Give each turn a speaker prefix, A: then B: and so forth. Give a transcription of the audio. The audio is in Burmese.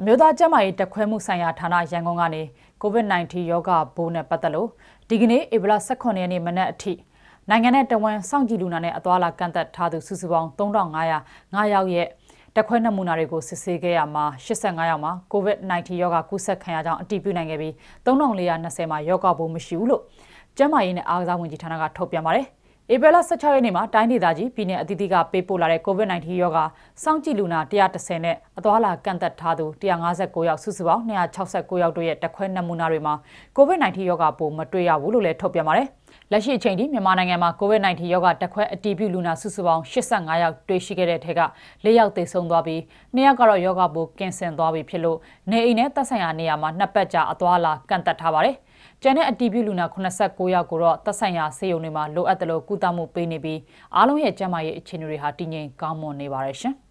A: အမျိုးသားကျန်းမာရေးတက်ခွဲမှုဆိုင်ရာဌာနရန်ကုန်ကနေ COVID-19 ရောဂါဘိုးနဲ့ပတ်သက်လို့ဒီကနေ့ဧပြီလ18ရက်နေ့မနက်အထိနိုင်ငံနဲ့တဝန်စောင့်ကြည့်လူနာနဲ့အသွားအလာကန့်သက်ထားသူစုစုပေါင်း3505ယောက်ရဲ့တက်ခွဲနမူနာတွေကိုစစ်ဆေးခဲ့ရမှာ85ယောက်မှာ COVID-19 ရောဂါကူးစက်ခံရကြောင်းအတည်ပြုနိုင်ခဲ့ပြီး3420မှာရောဂါဘိုးမရှိဘူးလို့ကျန်းမာရေးနဲ့အားကစားဝန်ကြီးဌာနကထုတ်ပြန်ပါတယ်။ဧပြီလ16ရက်နေ့မှာတိုင်းဒေသကြီးပြည်내အသီးသီးကပေးပို့လာတဲ့ COVID-19 ရောဂါစောင့်ကြည့်လူနာ130နဲ့အသွားလာကန့်သက်ထားသူ159ယောက်စုစုပေါင်း269ယောက်တို့ရဲ့တခွဲနမူနာတွေမှာ COVID-19 ရောဂါပိုးမတွေ့ရဘူးလို့လည်းထုတ်ပြန်ပါတယ်။လက်ရှိအချိန်ထိမြန်မာနိုင်ငံမှာ COVID-19 ရောဂါတက်ခွဲအတည်ပြုလူနာစုစုပေါင်း85ယောက်တွေ့ရှိခဲ့တဲ့ထက်က၄ယောက်သေဆုံးသွားပြီး၂ယောက်ကတော့ရောဂါပိုးကင်းစင်သွားပြီဖြစ်လို့နေအိမ်နဲ့သက်ဆိုင်ရာနေရာမှာနှစ်ပတ်ကြာအသွားအလာကန့်သက်ထားပါတယ်။ကျန်တဲ့အတည်ပြုလူနာ89ယောက်ကိုတော့သက်ဆိုင်ရာဆေးရုံတွေမှာလိုအပ်သလိုကုသမှုပေးနေပြီးအားလုံးရဲ့ကျန်းမာရေးအခြေအနေတွေဟာတည်ငြိမ်ကောင်းမွန်နေပါတယ်ရှင်။